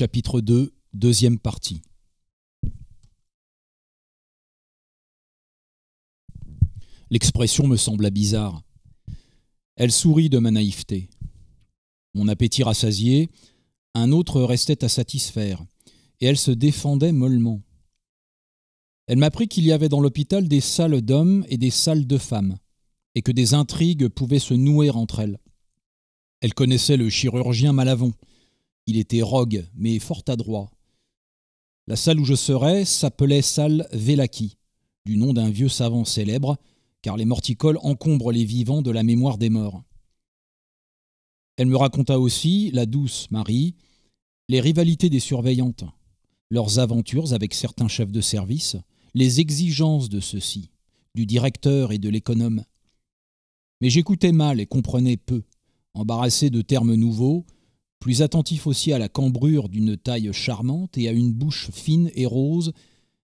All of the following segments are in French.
chapitre 2, deuxième partie. L'expression me sembla bizarre. Elle sourit de ma naïveté. Mon appétit rassasié, un autre restait à satisfaire, et elle se défendait mollement. Elle m'apprit qu'il y avait dans l'hôpital des salles d'hommes et des salles de femmes, et que des intrigues pouvaient se nouer entre elles. Elle connaissait le chirurgien Malavon, il était rogue, mais fort adroit. La salle où je serais s'appelait salle Velaki, du nom d'un vieux savant célèbre, car les morticoles encombrent les vivants de la mémoire des morts. Elle me raconta aussi, la douce Marie, les rivalités des surveillantes, leurs aventures avec certains chefs de service, les exigences de ceux-ci, du directeur et de l'économe. Mais j'écoutais mal et comprenais peu, embarrassé de termes nouveaux, plus attentif aussi à la cambrure d'une taille charmante et à une bouche fine et rose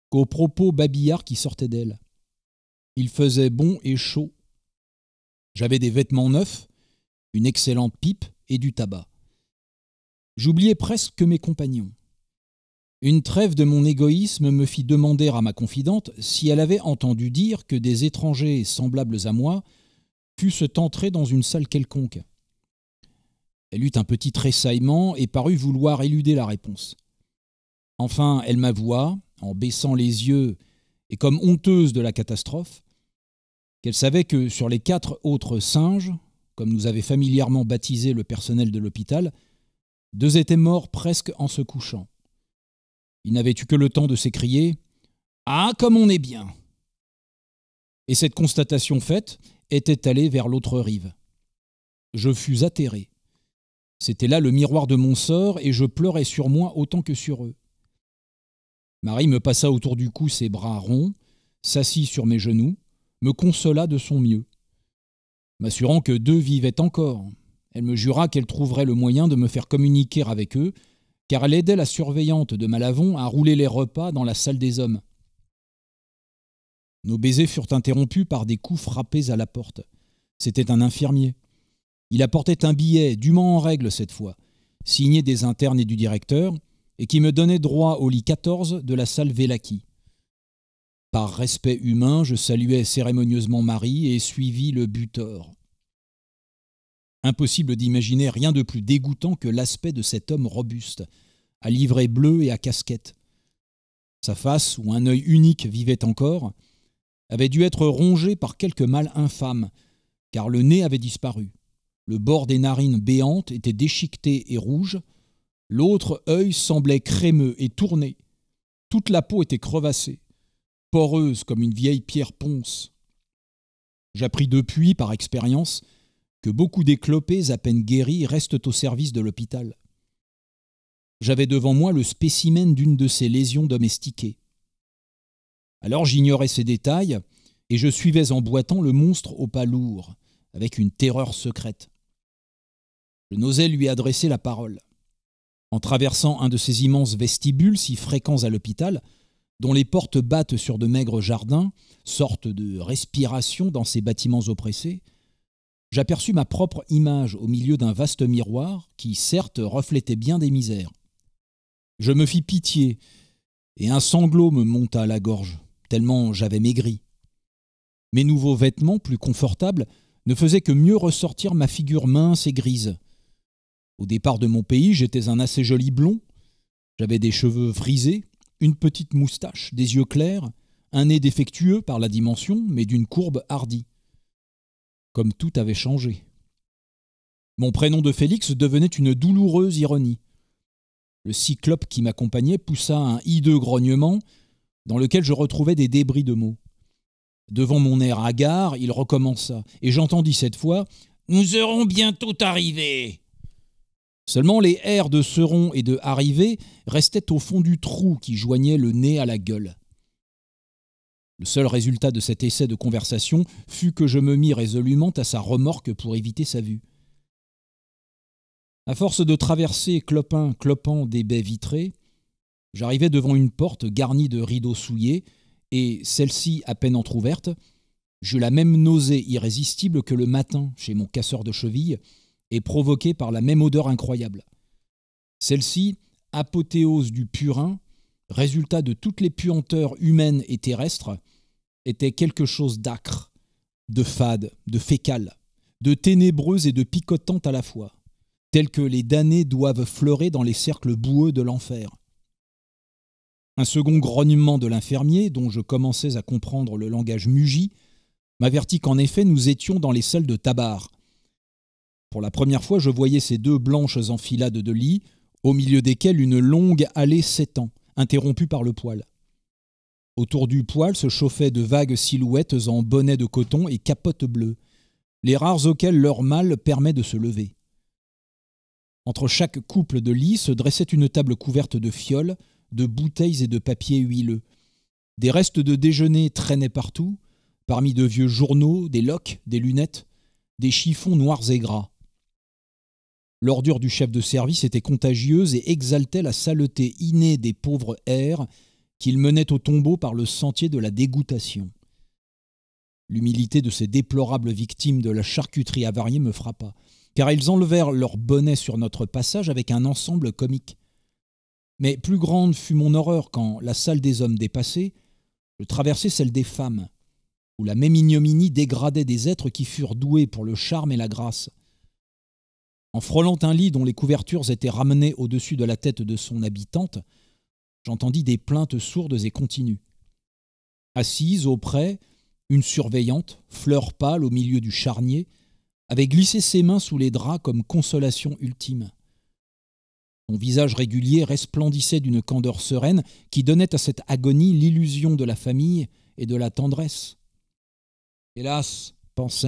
qu'aux propos babillards qui sortaient d'elle. Il faisait bon et chaud. J'avais des vêtements neufs, une excellente pipe et du tabac. J'oubliais presque mes compagnons. Une trêve de mon égoïsme me fit demander à ma confidente si elle avait entendu dire que des étrangers semblables à moi fussent entrés dans une salle quelconque. Elle eut un petit tressaillement et parut vouloir éluder la réponse. Enfin, elle m'avoua, en baissant les yeux et comme honteuse de la catastrophe, qu'elle savait que sur les quatre autres singes, comme nous avait familièrement baptisé le personnel de l'hôpital, deux étaient morts presque en se couchant. Ils n'avaient eu que le temps de s'écrier ⁇ Ah, comme on est bien !⁇ Et cette constatation faite était allée vers l'autre rive. Je fus atterré. C'était là le miroir de mon sort, et je pleurais sur moi autant que sur eux. Marie me passa autour du cou ses bras ronds, s'assit sur mes genoux, me consola de son mieux, m'assurant que deux vivaient encore. Elle me jura qu'elle trouverait le moyen de me faire communiquer avec eux, car elle aidait la surveillante de Malavon à rouler les repas dans la salle des hommes. Nos baisers furent interrompus par des coups frappés à la porte. C'était un infirmier. Il apportait un billet, dûment en règle cette fois, signé des internes et du directeur, et qui me donnait droit au lit 14 de la salle Vélaki. Par respect humain, je saluai cérémonieusement Marie et suivis le butor. Impossible d'imaginer rien de plus dégoûtant que l'aspect de cet homme robuste, à livrée bleue et à casquette. Sa face, où un œil unique vivait encore, avait dû être rongée par quelque mal infâme, car le nez avait disparu. Le bord des narines béantes était déchiqueté et rouge. L'autre œil semblait crémeux et tourné. Toute la peau était crevassée, poreuse comme une vieille pierre ponce. J'appris depuis, par expérience, que beaucoup d'éclopés à peine guéris restent au service de l'hôpital. J'avais devant moi le spécimen d'une de ces lésions domestiquées. Alors j'ignorais ces détails, et je suivais en boitant le monstre au pas lourd, avec une terreur secrète. Je n'osais lui adresser la parole. En traversant un de ces immenses vestibules si fréquents à l'hôpital, dont les portes battent sur de maigres jardins, sorte de respiration dans ces bâtiments oppressés, j'aperçus ma propre image au milieu d'un vaste miroir qui, certes, reflétait bien des misères. Je me fis pitié, et un sanglot me monta à la gorge, tellement j'avais maigri. Mes nouveaux vêtements, plus confortables, ne faisaient que mieux ressortir ma figure mince et grise. Au départ de mon pays, j'étais un assez joli blond. J'avais des cheveux frisés, une petite moustache, des yeux clairs, un nez défectueux par la dimension, mais d'une courbe hardie. Comme tout avait changé. Mon prénom de Félix devenait une douloureuse ironie. Le cyclope qui m'accompagnait poussa un hideux grognement dans lequel je retrouvais des débris de mots. Devant mon air hagard, il recommença, et j'entendis cette fois Nous aurons bientôt arrivé !» Seulement les airs de Seron et de Arrivé restaient au fond du trou qui joignait le nez à la gueule. Le seul résultat de cet essai de conversation fut que je me mis résolument à sa remorque pour éviter sa vue. À force de traverser clopin clopant des baies vitrées, j'arrivais devant une porte garnie de rideaux souillés, et celle-ci à peine entr'ouverte, j'eus la même nausée irrésistible que le matin chez mon casseur de chevilles, et provoquée par la même odeur incroyable. Celle-ci, apothéose du purin, résultat de toutes les puanteurs humaines et terrestres, était quelque chose d'acre, de fade, de fécale, de ténébreuse et de picotante à la fois, tel que les damnés doivent fleurer dans les cercles boueux de l'enfer. Un second grognement de l'infirmier, dont je commençais à comprendre le langage mugi, m'avertit qu'en effet nous étions dans les salles de tabar, pour la première fois, je voyais ces deux blanches enfilades de lit, au milieu desquelles une longue allée s'étend, interrompue par le poêle. Autour du poêle se chauffaient de vagues silhouettes en bonnets de coton et capotes bleues, les rares auxquelles leur mâle permet de se lever. Entre chaque couple de lits se dressait une table couverte de fioles, de bouteilles et de papiers huileux. Des restes de déjeuner traînaient partout, parmi de vieux journaux, des loques, des lunettes, des chiffons noirs et gras. L'ordure du chef de service était contagieuse et exaltait la saleté innée des pauvres airs qu'ils menaient au tombeau par le sentier de la dégoûtation. L'humilité de ces déplorables victimes de la charcuterie avariée me frappa, car ils enlevèrent leur bonnet sur notre passage avec un ensemble comique. Mais plus grande fut mon horreur quand, la salle des hommes dépassée, je traversai celle des femmes, où la même ignominie dégradait des êtres qui furent doués pour le charme et la grâce. En frôlant un lit dont les couvertures étaient ramenées au-dessus de la tête de son habitante, j'entendis des plaintes sourdes et continues. Assise auprès, une surveillante, fleur pâle au milieu du charnier, avait glissé ses mains sous les draps comme consolation ultime. Son visage régulier resplendissait d'une candeur sereine qui donnait à cette agonie l'illusion de la famille et de la tendresse. Hélas, »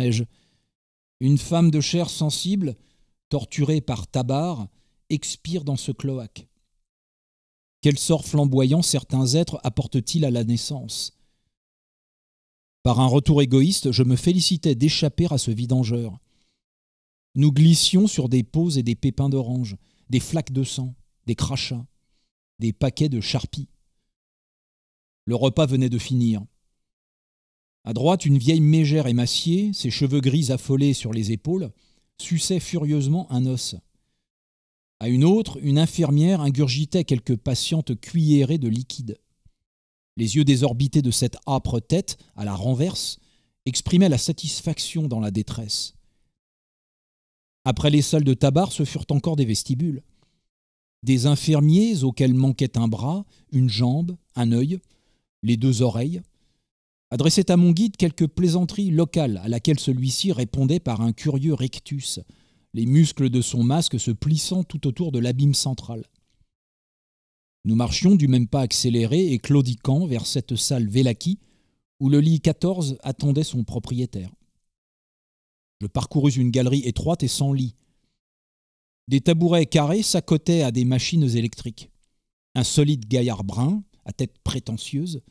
je une femme de chair sensible torturés par Tabar, expire dans ce cloaque Quel sort flamboyant certains êtres apportent-ils à la naissance Par un retour égoïste, je me félicitais d'échapper à ce vidangeur. Nous glissions sur des peaux et des pépins d'orange, des flaques de sang, des crachats, des paquets de charpie. Le repas venait de finir. À droite, une vieille mégère émaciée, ses cheveux gris affolés sur les épaules, suçait furieusement un os. À une autre, une infirmière ingurgitait quelques patientes cuillerées de liquide. Les yeux désorbités de cette âpre tête, à la renverse, exprimaient la satisfaction dans la détresse. Après les salles de tabac, ce furent encore des vestibules. Des infirmiers auxquels manquait un bras, une jambe, un œil, les deux oreilles, adressait à mon guide quelques plaisanteries locales, à laquelle celui-ci répondait par un curieux rectus, les muscles de son masque se plissant tout autour de l'abîme central. Nous marchions du même pas accéléré et claudiquant vers cette salle Vélaki, où le lit 14 attendait son propriétaire. Je parcourus une galerie étroite et sans lit. Des tabourets carrés s'accotaient à des machines électriques. Un solide gaillard brun, à tête prétentieuse,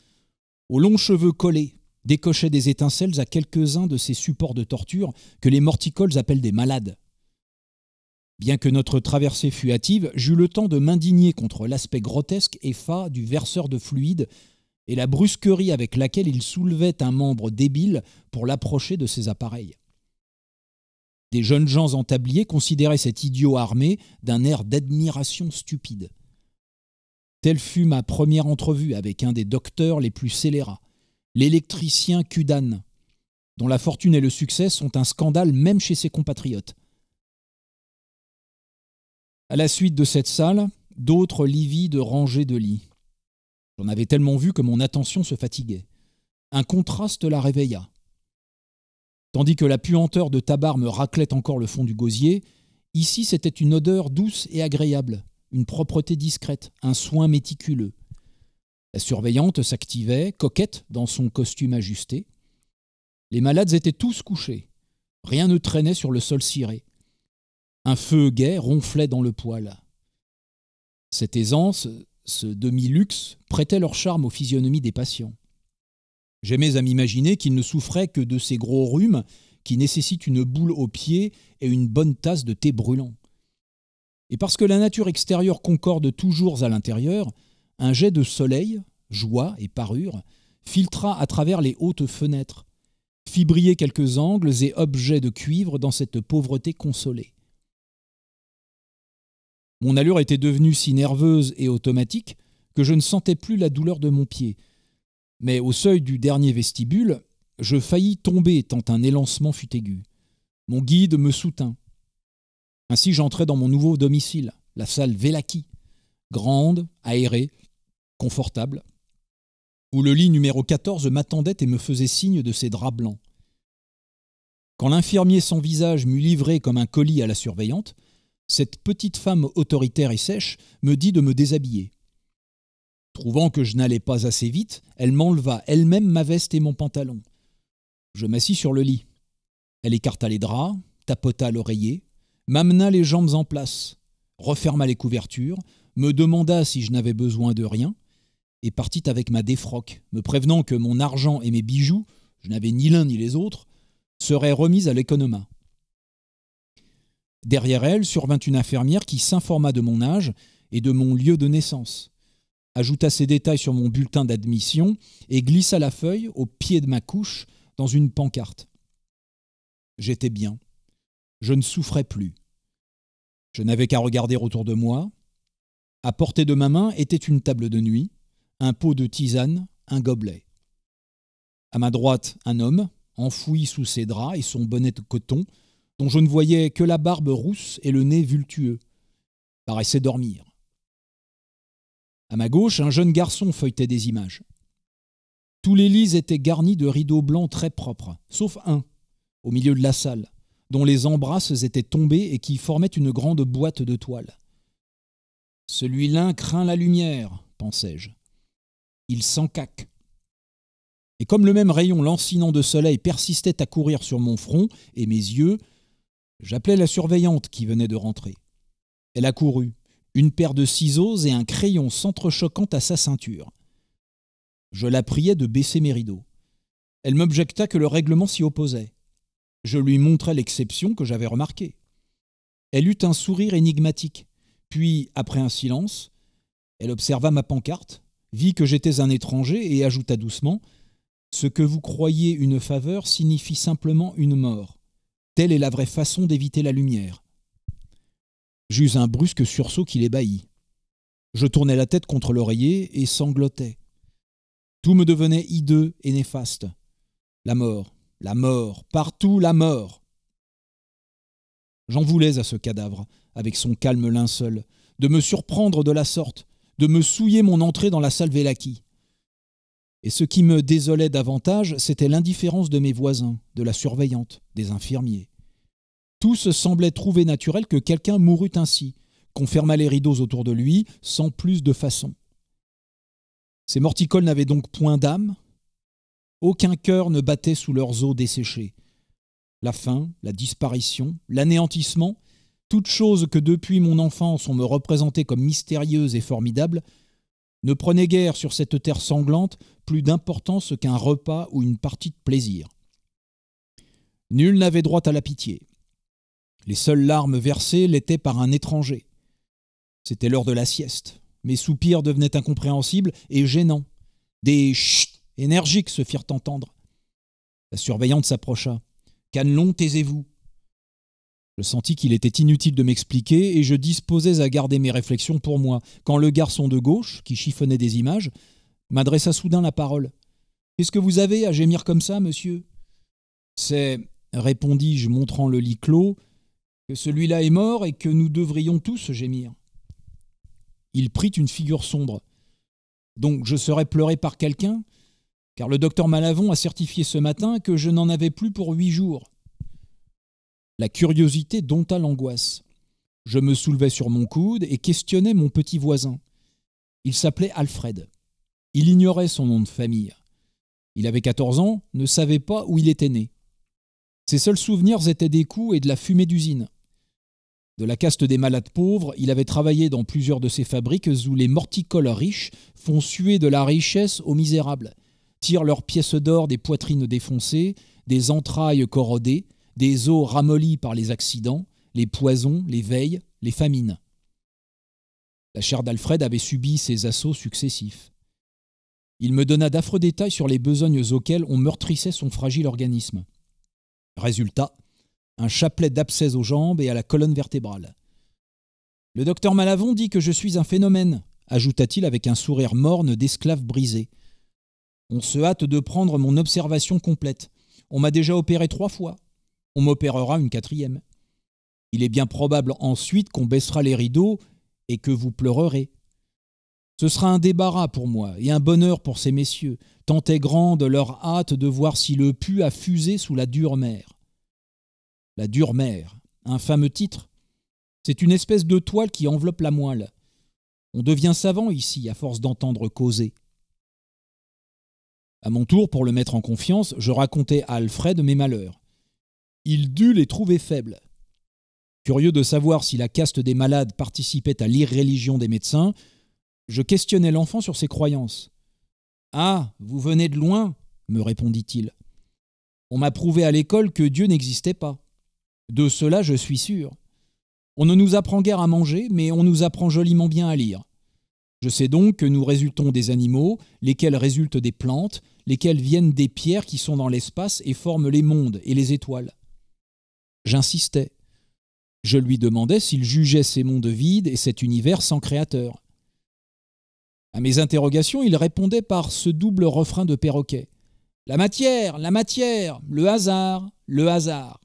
aux longs cheveux collés, décochait des étincelles à quelques-uns de ces supports de torture que les morticoles appellent des malades. Bien que notre traversée fût hâtive, j'eus le temps de m'indigner contre l'aspect grotesque et fat du verseur de fluide et la brusquerie avec laquelle il soulevait un membre débile pour l'approcher de ses appareils. Des jeunes gens en tablier considéraient cet idiot armé d'un air d'admiration stupide. Telle fut ma première entrevue avec un des docteurs les plus scélérats, l'électricien Cudan, dont la fortune et le succès sont un scandale même chez ses compatriotes. À la suite de cette salle, d'autres livides rangées de lits. J'en avais tellement vu que mon attention se fatiguait. Un contraste la réveilla. Tandis que la puanteur de tabar me raclait encore le fond du gosier, ici c'était une odeur douce et agréable, une propreté discrète, un soin méticuleux. La surveillante s'activait, coquette dans son costume ajusté. Les malades étaient tous couchés. Rien ne traînait sur le sol ciré. Un feu gai ronflait dans le poêle. Cette aisance, ce demi-luxe, prêtait leur charme aux physionomies des patients. J'aimais à m'imaginer qu'ils ne souffraient que de ces gros rhumes qui nécessitent une boule aux pieds et une bonne tasse de thé brûlant. Et parce que la nature extérieure concorde toujours à l'intérieur, un jet de soleil, joie et parure, filtra à travers les hautes fenêtres, fit briller quelques angles et objets de cuivre dans cette pauvreté consolée. Mon allure était devenue si nerveuse et automatique que je ne sentais plus la douleur de mon pied. Mais au seuil du dernier vestibule, je faillis tomber tant un élancement fut aigu. Mon guide me soutint. Ainsi, j'entrais dans mon nouveau domicile, la salle Velaki, grande, aérée, confortable, où le lit numéro 14 m'attendait et me faisait signe de ses draps blancs. Quand l'infirmier sans visage m'eut livré comme un colis à la surveillante, cette petite femme autoritaire et sèche me dit de me déshabiller. Trouvant que je n'allais pas assez vite, elle m'enleva elle-même ma veste et mon pantalon. Je m'assis sur le lit. Elle écarta les draps, tapota l'oreiller, m'amena les jambes en place, referma les couvertures, me demanda si je n'avais besoin de rien, et partit avec ma défroque, me prévenant que mon argent et mes bijoux, je n'avais ni l'un ni les autres, seraient remis à l'économat. Derrière elle survint une infirmière qui s'informa de mon âge et de mon lieu de naissance, ajouta ses détails sur mon bulletin d'admission et glissa la feuille au pied de ma couche dans une pancarte. J'étais bien je ne souffrais plus. Je n'avais qu'à regarder autour de moi. À portée de ma main était une table de nuit, un pot de tisane, un gobelet. À ma droite, un homme, enfoui sous ses draps et son bonnet de coton, dont je ne voyais que la barbe rousse et le nez vultueux, paraissait dormir. À ma gauche, un jeune garçon feuilletait des images. Tous les lits étaient garnis de rideaux blancs très propres, sauf un, au milieu de la salle, dont les embrasses étaient tombées et qui formaient une grande boîte de toile. Celui-là craint la lumière, pensai-je. Il s'encaque. Et comme le même rayon lancinant de soleil persistait à courir sur mon front et mes yeux, j'appelai la surveillante qui venait de rentrer. Elle accourut, une paire de ciseaux et un crayon s'entrechoquant à sa ceinture. Je la priai de baisser mes rideaux. Elle m'objecta que le règlement s'y opposait. Je lui montrai l'exception que j'avais remarquée. Elle eut un sourire énigmatique, puis, après un silence, elle observa ma pancarte, vit que j'étais un étranger et ajouta doucement Ce que vous croyez une faveur signifie simplement une mort. Telle est la vraie façon d'éviter la lumière. J'eus un brusque sursaut qui l'ébahit. Je tournai la tête contre l'oreiller et sanglotai. Tout me devenait hideux et néfaste. La mort, la mort, partout la mort. J'en voulais à ce cadavre, avec son calme linceul, de me surprendre de la sorte, de me souiller mon entrée dans la salle Vélaki. Et ce qui me désolait davantage, c'était l'indifférence de mes voisins, de la surveillante, des infirmiers. se semblait trouver naturel que quelqu'un mourût ainsi, qu'on fermât les rideaux autour de lui, sans plus de façon. Ces morticoles n'avaient donc point d'âme, aucun cœur ne battait sous leurs os desséchés. La faim, la disparition, l'anéantissement, toutes choses que depuis mon enfance on me représentait comme mystérieuses et formidables, ne prenaient guère sur cette terre sanglante plus d'importance qu'un repas ou une partie de plaisir. Nul n'avait droit à la pitié. Les seules larmes versées l'étaient par un étranger. C'était l'heure de la sieste. Mes soupirs devenaient incompréhensibles et gênants. Des chut énergiques se firent entendre. La surveillante s'approcha. Canelon, taisez-vous. Je sentis qu'il était inutile de m'expliquer et je disposais à garder mes réflexions pour moi, quand le garçon de gauche, qui chiffonnait des images, m'adressa soudain la parole. Qu'est-ce que vous avez à gémir comme ça, monsieur C'est, répondis-je, montrant le lit clos, que celui-là est mort et que nous devrions tous gémir. Il prit une figure sombre. Donc je serais pleuré par quelqu'un car le docteur Malavon a certifié ce matin que je n'en avais plus pour huit jours. La curiosité dompta l'angoisse. Je me soulevai sur mon coude et questionnais mon petit voisin. Il s'appelait Alfred. Il ignorait son nom de famille. Il avait 14 ans, ne savait pas où il était né. Ses seuls souvenirs étaient des coups et de la fumée d'usine. De la caste des malades pauvres, il avait travaillé dans plusieurs de ces fabriques où les morticoles riches font suer de la richesse aux misérables tirent leurs pièces d'or des poitrines défoncées, des entrailles corrodées, des os ramollis par les accidents, les poisons, les veilles, les famines. La chair d'Alfred avait subi ces assauts successifs. Il me donna d'affreux détails sur les besognes auxquelles on meurtrissait son fragile organisme. Résultat, un chapelet d'abcès aux jambes et à la colonne vertébrale. Le docteur Malavon dit que je suis un phénomène, ajouta-t-il avec un sourire morne d'esclave brisé, on se hâte de prendre mon observation complète. On m'a déjà opéré trois fois. On m'opérera une quatrième. Il est bien probable ensuite qu'on baissera les rideaux et que vous pleurerez. Ce sera un débarras pour moi et un bonheur pour ces messieurs, tant est grande leur hâte de voir si le pu a fusé sous la dure mer. La dure mer, un fameux titre. C'est une espèce de toile qui enveloppe la moelle. On devient savant ici à force d'entendre causer. À mon tour, pour le mettre en confiance, je racontai à Alfred mes malheurs. Il dut les trouver faibles. Curieux de savoir si la caste des malades participait à l'irréligion des médecins, je questionnai l'enfant sur ses croyances. Ah, vous venez de loin, me répondit-il. On m'a prouvé à l'école que Dieu n'existait pas. De cela, je suis sûr. On ne nous apprend guère à manger, mais on nous apprend joliment bien à lire. Je sais donc que nous résultons des animaux, lesquels résultent des plantes, lesquels viennent des pierres qui sont dans l'espace et forment les mondes et les étoiles. J'insistais. Je lui demandais s'il jugeait ces mondes vides et cet univers sans créateur. À mes interrogations, il répondait par ce double refrain de perroquet. La matière, la matière, le hasard, le hasard.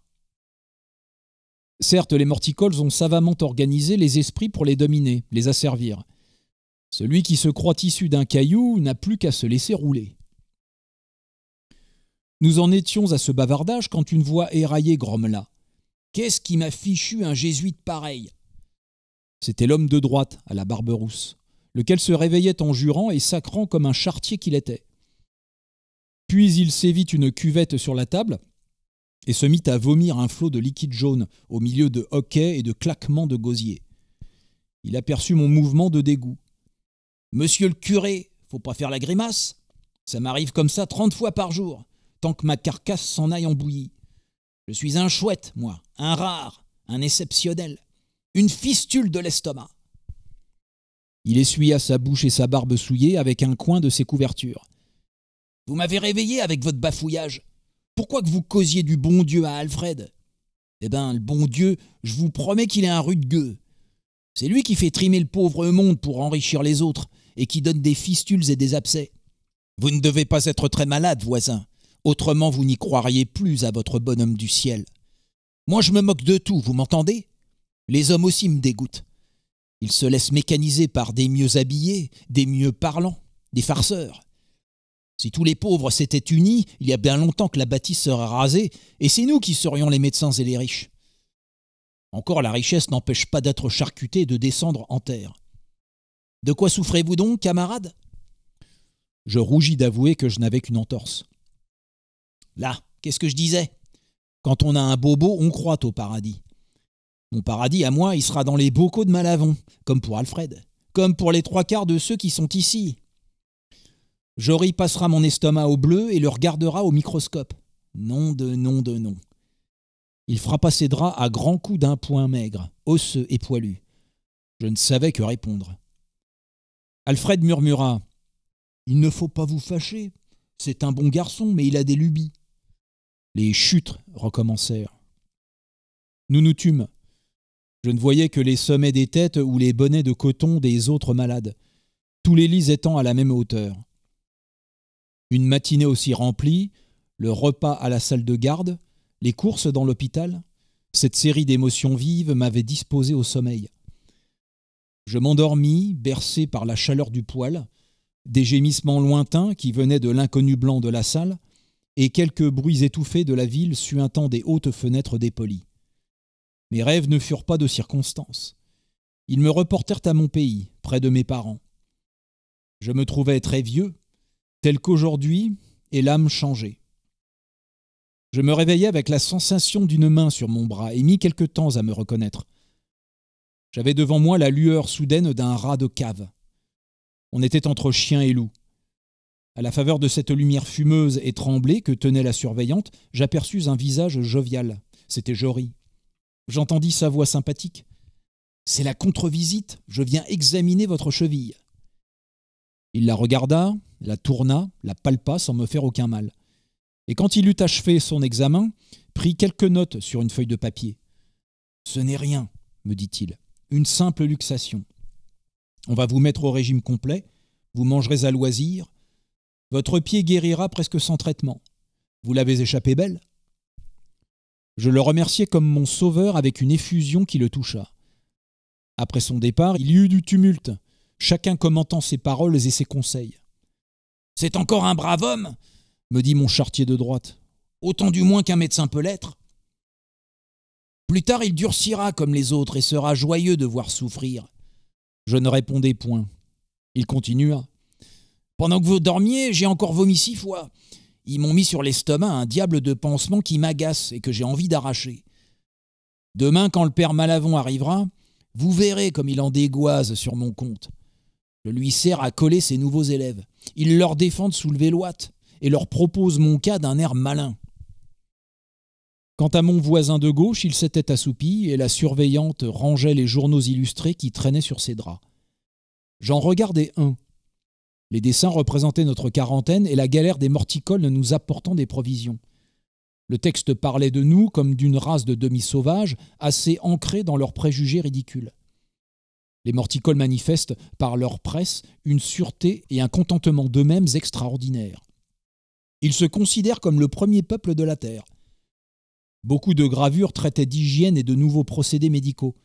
Certes, les morticoles ont savamment organisé les esprits pour les dominer, les asservir. Celui qui se croit issu d'un caillou n'a plus qu'à se laisser rouler. Nous en étions à ce bavardage quand une voix éraillée grommela. Qu'est-ce qui m'a fichu un jésuite pareil C'était l'homme de droite, à la barbe rousse, lequel se réveillait en jurant et sacrant comme un chartier qu'il était. Puis il sévit une cuvette sur la table et se mit à vomir un flot de liquide jaune au milieu de hoquets et de claquements de gosier. Il aperçut mon mouvement de dégoût Monsieur le curé, faut pas faire la grimace. Ça m'arrive comme ça trente fois par jour, tant que ma carcasse s'en aille en bouillie. Je suis un chouette, moi, un rare, un exceptionnel, une fistule de l'estomac. Il essuya sa bouche et sa barbe souillée avec un coin de ses couvertures. Vous m'avez réveillé avec votre bafouillage. Pourquoi que vous causiez du bon Dieu à Alfred Eh ben, le bon Dieu, je vous promets qu'il est un rude gueux. C'est lui qui fait trimer le pauvre monde pour enrichir les autres et qui donne des fistules et des abcès. Vous ne devez pas être très malade, voisin, autrement vous n'y croiriez plus à votre bonhomme du ciel. Moi je me moque de tout, vous m'entendez Les hommes aussi me dégoûtent. Ils se laissent mécaniser par des mieux habillés, des mieux parlants, des farceurs. Si tous les pauvres s'étaient unis, il y a bien longtemps que la bâtisse serait rasée, et c'est nous qui serions les médecins et les riches. Encore la richesse n'empêche pas d'être charcuté et de descendre en terre. De quoi souffrez-vous donc, camarade Je rougis d'avouer que je n'avais qu'une entorse. Là, qu'est-ce que je disais Quand on a un bobo, on croit au paradis. Mon paradis, à moi, il sera dans les bocaux de Malavon, comme pour Alfred, comme pour les trois quarts de ceux qui sont ici. Jory passera mon estomac au bleu et le regardera au microscope. Non de nom de nom. Il frappa ses draps à grands coups d'un poing maigre, osseux et poilu. Je ne savais que répondre. Alfred murmura Il ne faut pas vous fâcher. C'est un bon garçon, mais il a des lubies. Les chutes recommencèrent. Nous nous tûmes. Je ne voyais que les sommets des têtes ou les bonnets de coton des autres malades, tous les lits étant à la même hauteur. Une matinée aussi remplie, le repas à la salle de garde, les courses dans l'hôpital, cette série d'émotions vives m'avait disposé au sommeil. Je m'endormis, bercé par la chaleur du poêle, des gémissements lointains qui venaient de l'inconnu blanc de la salle, et quelques bruits étouffés de la ville suintant des hautes fenêtres dépolies. Mes rêves ne furent pas de circonstance. Ils me reportèrent à mon pays, près de mes parents. Je me trouvais très vieux, tel qu'aujourd'hui, et l'âme changée. Je me réveillai avec la sensation d'une main sur mon bras et mis quelque temps à me reconnaître. J'avais devant moi la lueur soudaine d'un rat de cave. On était entre chien et loup. À la faveur de cette lumière fumeuse et tremblée que tenait la surveillante, j'aperçus un visage jovial. C'était Jory. J'entendis sa voix sympathique. C'est la contre-visite, je viens examiner votre cheville. Il la regarda, la tourna, la palpa sans me faire aucun mal. Et quand il eut achevé son examen, prit quelques notes sur une feuille de papier. Ce n'est rien, me dit-il une simple luxation. On va vous mettre au régime complet, vous mangerez à loisir, votre pied guérira presque sans traitement. Vous l'avez échappé belle Je le remerciai comme mon sauveur avec une effusion qui le toucha. Après son départ, il y eut du tumulte, chacun commentant ses paroles et ses conseils. C'est encore un brave homme, me dit mon chartier de droite. Autant du moins qu'un médecin peut l'être. Plus tard il durcira comme les autres et sera joyeux de voir souffrir. Je ne répondais point. Il continua. Pendant que vous dormiez, j'ai encore vomi six fois. Ils m'ont mis sur l'estomac un diable de pansement qui m'agace et que j'ai envie d'arracher. Demain, quand le père Malavon arrivera, vous verrez comme il en dégoise sur mon compte. Je lui sers à coller ses nouveaux élèves. Il leur défend de soulever l'ouate et leur propose mon cas d'un air malin. Quant à mon voisin de gauche, il s'était assoupi et la surveillante rangeait les journaux illustrés qui traînaient sur ses draps. J'en regardais un. Les dessins représentaient notre quarantaine et la galère des morticoles nous apportant des provisions. Le texte parlait de nous comme d'une race de demi-sauvages assez ancrés dans leurs préjugés ridicules. Les morticoles manifestent, par leur presse, une sûreté et un contentement d'eux-mêmes extraordinaires. Ils se considèrent comme le premier peuple de la Terre. Beaucoup de gravures traitaient d'hygiène et de nouveaux procédés médicaux.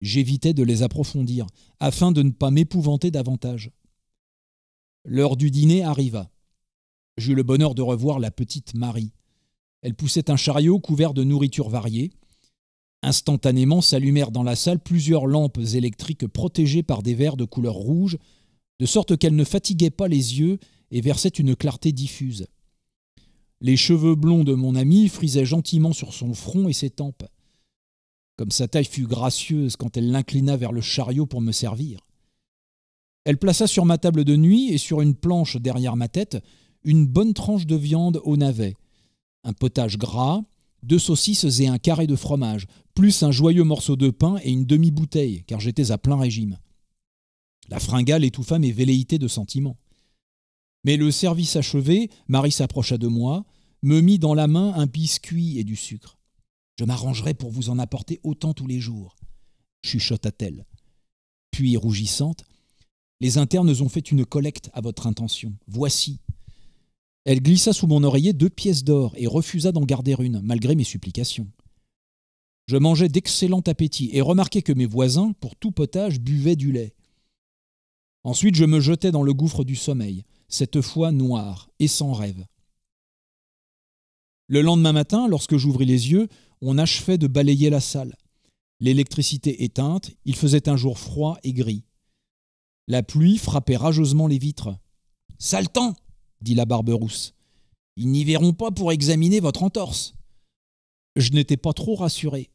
J'évitais de les approfondir, afin de ne pas m'épouvanter davantage. L'heure du dîner arriva. J'eus le bonheur de revoir la petite Marie. Elle poussait un chariot couvert de nourriture variée. Instantanément s'allumèrent dans la salle plusieurs lampes électriques protégées par des verres de couleur rouge, de sorte qu'elles ne fatiguaient pas les yeux et versaient une clarté diffuse. Les cheveux blonds de mon amie frisaient gentiment sur son front et ses tempes. Comme sa taille fut gracieuse quand elle l'inclina vers le chariot pour me servir. Elle plaça sur ma table de nuit et sur une planche derrière ma tête une bonne tranche de viande au navet, un potage gras, deux saucisses et un carré de fromage, plus un joyeux morceau de pain et une demi-bouteille, car j'étais à plein régime. La fringale étouffa mes velléités de sentiments. Mais le service achevé, Marie s'approcha de moi, me mit dans la main un biscuit et du sucre. Je m'arrangerai pour vous en apporter autant tous les jours, chuchota-t-elle. Puis, rougissante, les internes ont fait une collecte à votre intention. Voici. Elle glissa sous mon oreiller deux pièces d'or et refusa d'en garder une, malgré mes supplications. Je mangeais d'excellent appétit et remarquai que mes voisins, pour tout potage, buvaient du lait. Ensuite, je me jetai dans le gouffre du sommeil cette fois noire et sans rêve. Le lendemain matin, lorsque j'ouvris les yeux, on achevait de balayer la salle. L'électricité éteinte, il faisait un jour froid et gris. La pluie frappait rageusement les vitres. Saletant !» dit la Barberousse. Ils n'y verront pas pour examiner votre entorse. Je n'étais pas trop rassuré.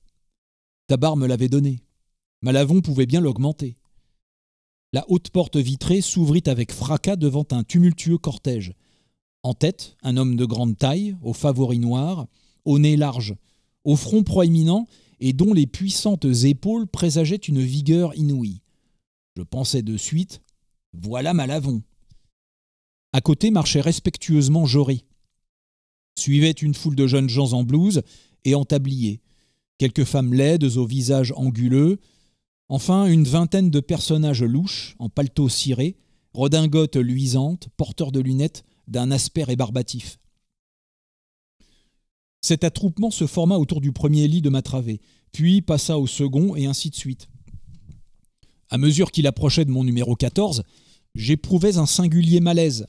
Tabar me l'avait donné. Malavon pouvait bien l'augmenter. La haute porte vitrée s'ouvrit avec fracas devant un tumultueux cortège. En tête, un homme de grande taille, aux favoris noirs, au nez large, au front proéminent et dont les puissantes épaules présageaient une vigueur inouïe. Je pensais de suite Voilà Malavon À côté marchait respectueusement Jory. Suivait une foule de jeunes gens en blouse et en tablier. Quelques femmes laides aux visages anguleux, Enfin, une vingtaine de personnages louches, en paletot ciré, redingotes luisantes, porteurs de lunettes, d'un aspect rébarbatif. Cet attroupement se forma autour du premier lit de ma travée, puis passa au second, et ainsi de suite. À mesure qu'il approchait de mon numéro 14, j'éprouvais un singulier malaise.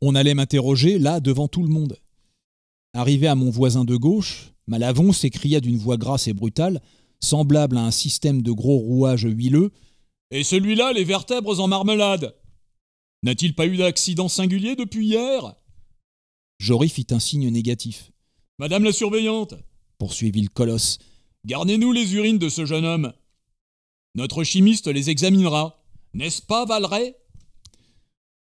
On allait m'interroger, là, devant tout le monde. Arrivé à mon voisin de gauche, Malavon s'écria d'une voix grasse et brutale, semblable à un système de gros rouages huileux. Et celui-là, les vertèbres en marmelade N'a-t-il pas eu d'accident singulier depuis hier Jory fit un signe négatif. Madame la surveillante poursuivit le colosse, gardez-nous les urines de ce jeune homme. Notre chimiste les examinera. N'est-ce pas, Valeret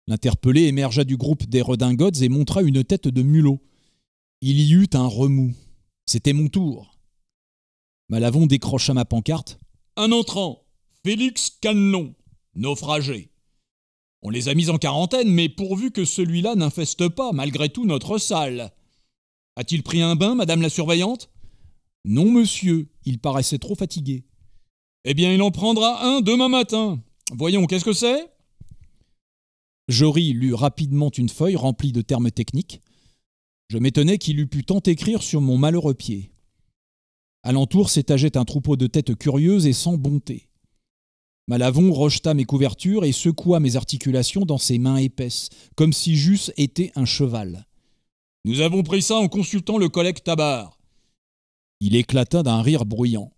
L'interpellé émergea du groupe des redingotes et montra une tête de mulot. Il y eut un remous. C'était mon tour. Malavon décrocha ma pancarte. Un entrant, Félix Canelon, naufragé. On les a mis en quarantaine, mais pourvu que celui-là n'infeste pas, malgré tout, notre salle. A-t-il pris un bain, madame la surveillante Non, monsieur, il paraissait trop fatigué. Eh bien, il en prendra un demain matin. Voyons, qu'est-ce que c'est Jory lut rapidement une feuille remplie de termes techniques. Je m'étonnais qu'il eût pu tant écrire sur mon malheureux pied. Alentour s'étageait un troupeau de têtes curieuses et sans bonté. Malavon rejeta mes couvertures et secoua mes articulations dans ses mains épaisses, comme si j'eusse été un cheval. Nous avons pris ça en consultant le collègue Tabar. Il éclata d'un rire bruyant.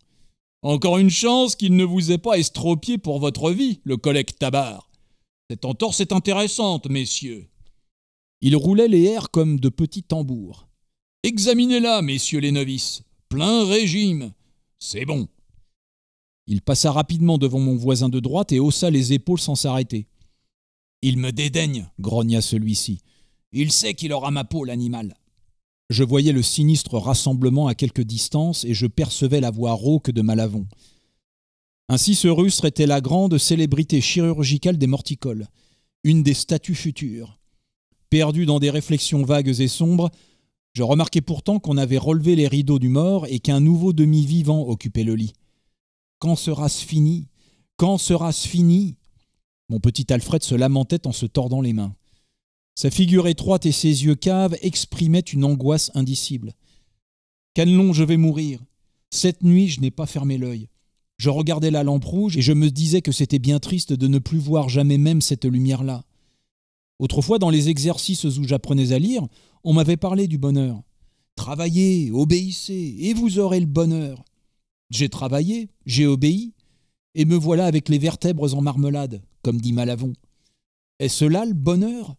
Encore une chance qu'il ne vous ait pas estropié pour votre vie, le collègue Tabar. Cette entorse est intéressante, messieurs. Il roulait les airs comme de petits tambours. Examinez-la, messieurs les novices. Plein régime. C'est bon. Il passa rapidement devant mon voisin de droite et haussa les épaules sans s'arrêter. Il me dédaigne, grogna celui-ci. Il sait qu'il aura ma peau, l'animal. Je voyais le sinistre rassemblement à quelque distance et je percevais la voix rauque de Malavon. Ainsi ce rustre était la grande célébrité chirurgicale des morticoles, une des statues futures. Perdu dans des réflexions vagues et sombres, je remarquai pourtant qu'on avait relevé les rideaux du mort et qu'un nouveau demi-vivant occupait le lit. Quand sera-ce fini Quand sera-ce fini Mon petit Alfred se lamentait en se tordant les mains. Sa figure étroite et ses yeux caves exprimaient une angoisse indicible. Canelon, je vais mourir. Cette nuit, je n'ai pas fermé l'œil. Je regardais la lampe rouge et je me disais que c'était bien triste de ne plus voir jamais même cette lumière-là. Autrefois, dans les exercices où j'apprenais à lire, on m'avait parlé du bonheur. Travaillez, obéissez, et vous aurez le bonheur. J'ai travaillé, j'ai obéi, et me voilà avec les vertèbres en marmelade, comme dit Malavon. Est-ce là le bonheur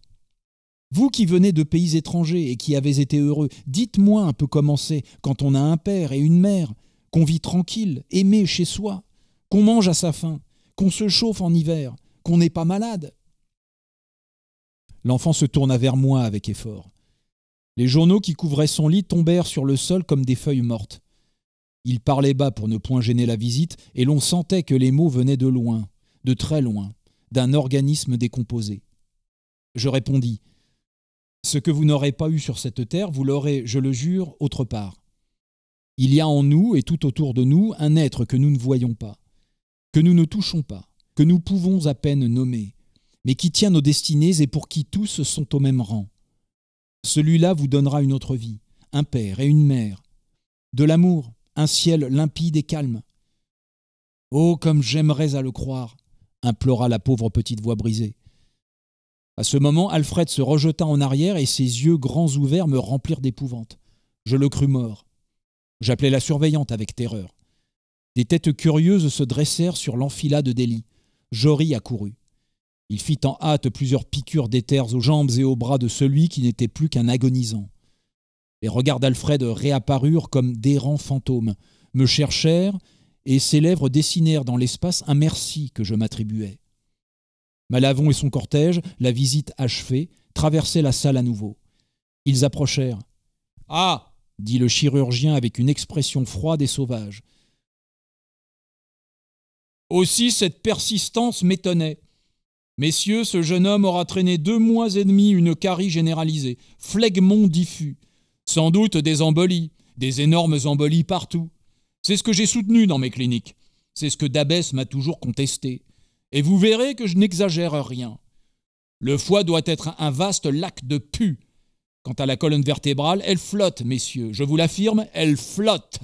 Vous qui venez de pays étrangers et qui avez été heureux, dites-moi un peu comment c'est quand on a un père et une mère, qu'on vit tranquille, aimé chez soi, qu'on mange à sa faim, qu'on se chauffe en hiver, qu'on n'est pas malade, L'enfant se tourna vers moi avec effort. Les journaux qui couvraient son lit tombèrent sur le sol comme des feuilles mortes. Il parlait bas pour ne point gêner la visite, et l'on sentait que les mots venaient de loin, de très loin, d'un organisme décomposé. Je répondis Ce que vous n'aurez pas eu sur cette terre, vous l'aurez, je le jure, autre part. Il y a en nous et tout autour de nous un être que nous ne voyons pas, que nous ne touchons pas, que nous pouvons à peine nommer, mais qui tient nos destinées et pour qui tous sont au même rang. Celui-là vous donnera une autre vie, un père et une mère, de l'amour, un ciel limpide et calme. Oh, comme j'aimerais à le croire, implora la pauvre petite voix brisée. À ce moment, Alfred se rejeta en arrière et ses yeux grands ouverts me remplirent d'épouvante. Je le crus mort. J'appelai la surveillante avec terreur. Des têtes curieuses se dressèrent sur l'enfilade de lits. Jory accourut. Il fit en hâte plusieurs piqûres d'éthers aux jambes et aux bras de celui qui n'était plus qu'un agonisant. Les regards d'Alfred réapparurent comme d'errants fantômes, me cherchèrent, et ses lèvres dessinèrent dans l'espace un merci que je m'attribuais. Malavon et son cortège, la visite achevée, traversaient la salle à nouveau. Ils approchèrent. Ah dit le chirurgien avec une expression froide et sauvage. Aussi cette persistance m'étonnait. Messieurs, ce jeune homme aura traîné deux mois et demi une carie généralisée, phlegmon diffus, sans doute des embolies, des énormes embolies partout. C'est ce que j'ai soutenu dans mes cliniques, c'est ce que Dabès m'a toujours contesté. Et vous verrez que je n'exagère rien. Le foie doit être un vaste lac de pu. Quant à la colonne vertébrale, elle flotte, messieurs, je vous l'affirme, elle flotte.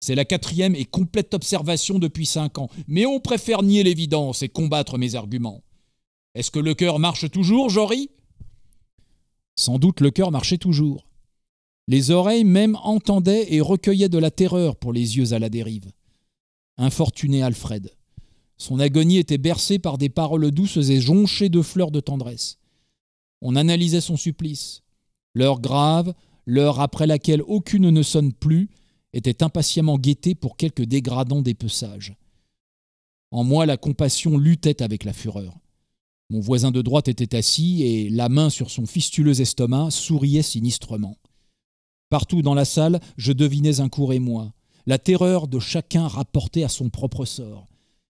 C'est la quatrième et complète observation depuis cinq ans, mais on préfère nier l'évidence et combattre mes arguments. Est-ce que le cœur marche toujours, Jory Sans doute le cœur marchait toujours. Les oreilles même entendaient et recueillaient de la terreur pour les yeux à la dérive. Infortuné Alfred. Son agonie était bercée par des paroles douces et jonchées de fleurs de tendresse. On analysait son supplice. L'heure grave, l'heure après laquelle aucune ne sonne plus, était impatiemment guettée pour quelque dégradant dépeçage. En moi, la compassion luttait avec la fureur. Mon voisin de droite était assis et, la main sur son fistuleux estomac, souriait sinistrement. Partout dans la salle, je devinais un court émoi, la terreur de chacun rapportée à son propre sort.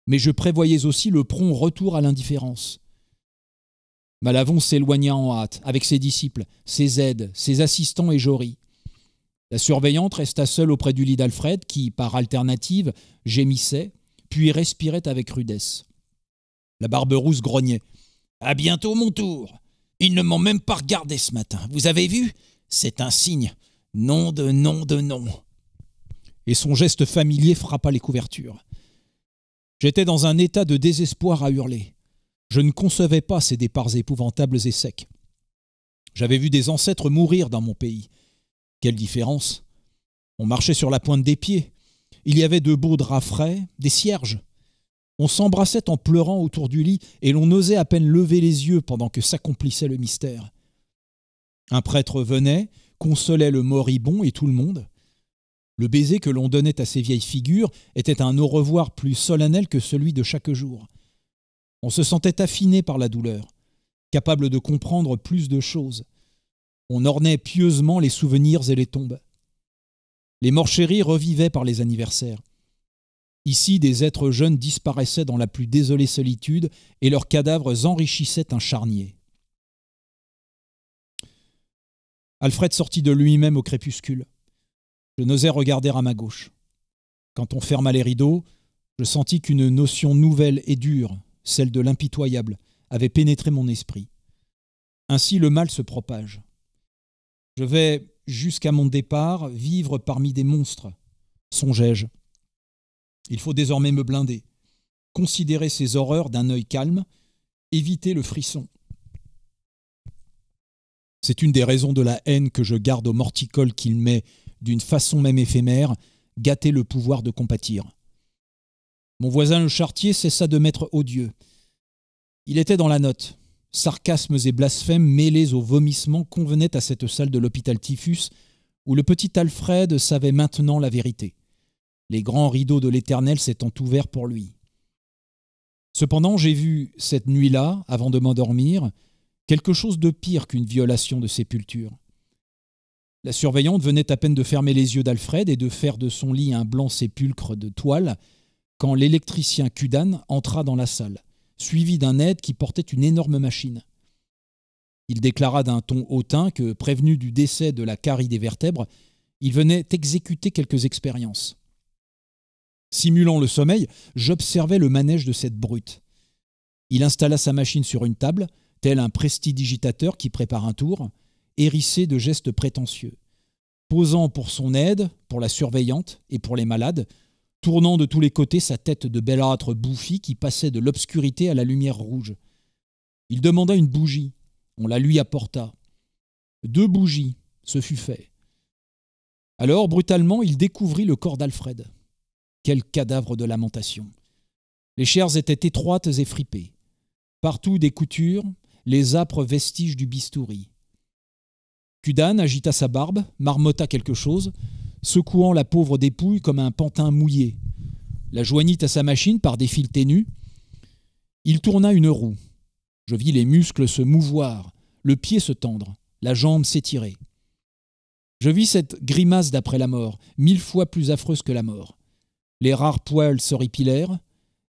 Mais je prévoyais aussi le prompt retour à l'indifférence. Malavon s'éloigna en hâte, avec ses disciples, ses aides, ses assistants et Jory. La surveillante resta seule auprès du lit d'Alfred, qui, par alternative, gémissait, puis respirait avec rudesse. La rousse grognait. À bientôt mon tour. Ils ne m'ont même pas regardé ce matin. Vous avez vu C'est un signe. Nom de nom de nom. Et son geste familier frappa les couvertures. J'étais dans un état de désespoir à hurler. Je ne concevais pas ces départs épouvantables et secs. J'avais vu des ancêtres mourir dans mon pays. Quelle différence On marchait sur la pointe des pieds. Il y avait de beaux draps frais, des cierges, on s'embrassait en pleurant autour du lit et l'on osait à peine lever les yeux pendant que s'accomplissait le mystère. Un prêtre venait, consolait le moribond et tout le monde. Le baiser que l'on donnait à ces vieilles figures était un au revoir plus solennel que celui de chaque jour. On se sentait affiné par la douleur, capable de comprendre plus de choses. On ornait pieusement les souvenirs et les tombes. Les morts chéris revivaient par les anniversaires. Ici, des êtres jeunes disparaissaient dans la plus désolée solitude et leurs cadavres enrichissaient un charnier. Alfred sortit de lui-même au crépuscule. Je n'osais regarder à ma gauche. Quand on ferma les rideaux, je sentis qu'une notion nouvelle et dure, celle de l'impitoyable, avait pénétré mon esprit. Ainsi le mal se propage. Je vais, jusqu'à mon départ, vivre parmi des monstres, songeai-je. Il faut désormais me blinder, considérer ces horreurs d'un œil calme, éviter le frisson. C'est une des raisons de la haine que je garde au morticole qu'il met, d'une façon même éphémère, gâter le pouvoir de compatir. Mon voisin le chartier cessa de m'être odieux. Il était dans la note. Sarcasmes et blasphèmes mêlés aux vomissements convenaient à cette salle de l'hôpital Typhus, où le petit Alfred savait maintenant la vérité les grands rideaux de l'Éternel s'étant ouverts pour lui. Cependant, j'ai vu cette nuit-là, avant de m'endormir, quelque chose de pire qu'une violation de sépulture. La surveillante venait à peine de fermer les yeux d'Alfred et de faire de son lit un blanc sépulcre de toile quand l'électricien Cudan entra dans la salle, suivi d'un aide qui portait une énorme machine. Il déclara d'un ton hautain que, prévenu du décès de la carie des vertèbres, il venait exécuter quelques expériences. Simulant le sommeil, j'observais le manège de cette brute. Il installa sa machine sur une table, tel un prestidigitateur qui prépare un tour, hérissé de gestes prétentieux, posant pour son aide, pour la surveillante et pour les malades, tournant de tous les côtés sa tête de belâtre bouffi qui passait de l'obscurité à la lumière rouge. Il demanda une bougie. On la lui apporta. Deux bougies, ce fut fait. Alors, brutalement, il découvrit le corps d'Alfred. Quel cadavre de lamentation Les chairs étaient étroites et fripées. Partout des coutures, les âpres vestiges du bistouri. Cudan agita sa barbe, marmotta quelque chose, secouant la pauvre dépouille comme un pantin mouillé. La joignit à sa machine par des fils ténus. Il tourna une roue. Je vis les muscles se mouvoir, le pied se tendre, la jambe s'étirer. Je vis cette grimace d'après la mort, mille fois plus affreuse que la mort les rares poils se ripilèrent,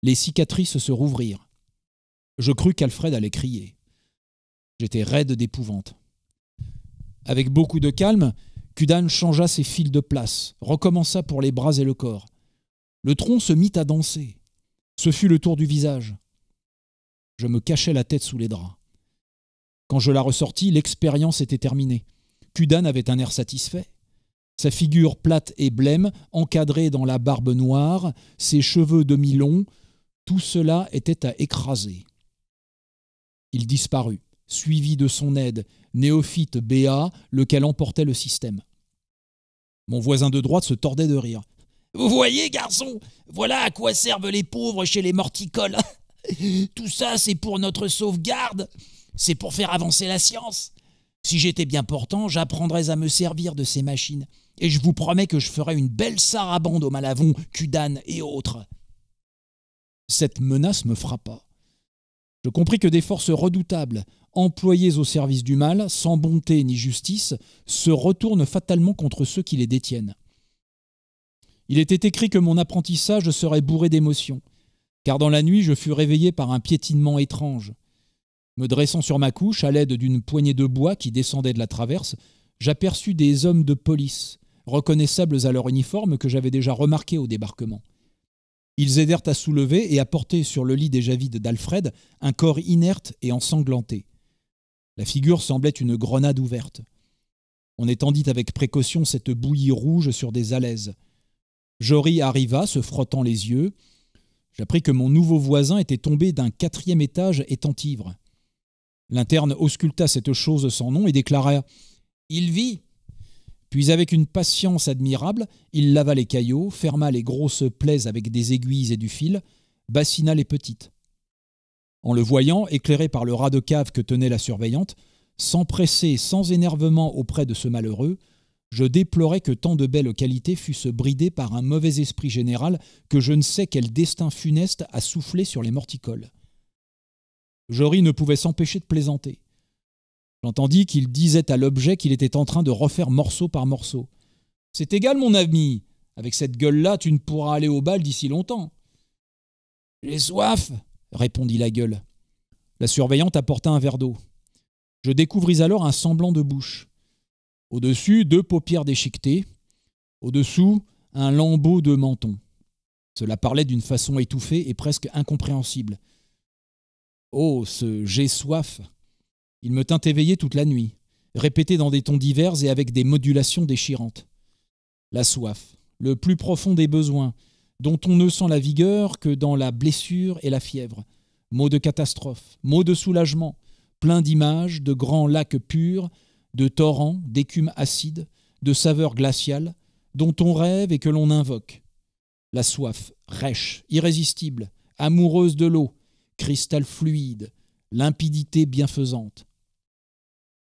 les cicatrices se rouvrirent. Je crus qu'Alfred allait crier. J'étais raide d'épouvante. Avec beaucoup de calme, Kudan changea ses fils de place, recommença pour les bras et le corps. Le tronc se mit à danser. Ce fut le tour du visage. Je me cachai la tête sous les draps. Quand je la ressortis, l'expérience était terminée. Kudan avait un air satisfait. Sa figure plate et blême, encadrée dans la barbe noire, ses cheveux demi-longs, tout cela était à écraser. Il disparut, suivi de son aide, néophyte Béat, lequel emportait le système. Mon voisin de droite se tordait de rire. Vous voyez, garçon, voilà à quoi servent les pauvres chez les morticoles. Tout ça, c'est pour notre sauvegarde, c'est pour faire avancer la science, si j'étais bien portant, j'apprendrais à me servir de ces machines, et je vous promets que je ferais une belle sarabande au Malavon, Cudane et autres. Cette menace me frappa. Je compris que des forces redoutables, employées au service du mal, sans bonté ni justice, se retournent fatalement contre ceux qui les détiennent. Il était écrit que mon apprentissage serait bourré d'émotions, car dans la nuit je fus réveillé par un piétinement étrange. Me dressant sur ma couche, à l'aide d'une poignée de bois qui descendait de la traverse, j'aperçus des hommes de police, reconnaissables à leur uniforme que j'avais déjà remarqué au débarquement. Ils aidèrent à soulever et à porter sur le lit déjà vide d'Alfred un corps inerte et ensanglanté. La figure semblait une grenade ouverte. On étendit avec précaution cette bouillie rouge sur des alaises. Jory arriva, se frottant les yeux. J'appris que mon nouveau voisin était tombé d'un quatrième étage étant ivre. L'interne ausculta cette chose sans nom et déclara Il vit Puis, avec une patience admirable, il lava les caillots, ferma les grosses plaies avec des aiguilles et du fil, bassina les petites. En le voyant, éclairé par le rat de cave que tenait la surveillante, sans presser, sans énervement auprès de ce malheureux, je déplorais que tant de belles qualités fussent bridées par un mauvais esprit général que je ne sais quel destin funeste a soufflé sur les morticoles. Jory ne pouvait s'empêcher de plaisanter. J'entendis qu'il disait à l'objet qu'il était en train de refaire morceau par morceau. C'est égal, mon ami. Avec cette gueule-là, tu ne pourras aller au bal d'ici longtemps. J'ai soif, répondit la gueule. La surveillante apporta un verre d'eau. Je découvris alors un semblant de bouche. Au-dessus, deux paupières déchiquetées. Au-dessous, un lambeau de menton. Cela parlait d'une façon étouffée et presque incompréhensible. Oh, ce j'ai soif Il me tint éveillé toute la nuit, répété dans des tons divers et avec des modulations déchirantes. La soif, le plus profond des besoins, dont on ne sent la vigueur que dans la blessure et la fièvre. Mots de catastrophe, mot de soulagement, plein d'images, de grands lacs purs, de torrents, d'écume acides, de saveurs glaciales, dont on rêve et que l'on invoque. La soif, rêche, irrésistible, amoureuse de l'eau, cristal fluide, limpidité bienfaisante,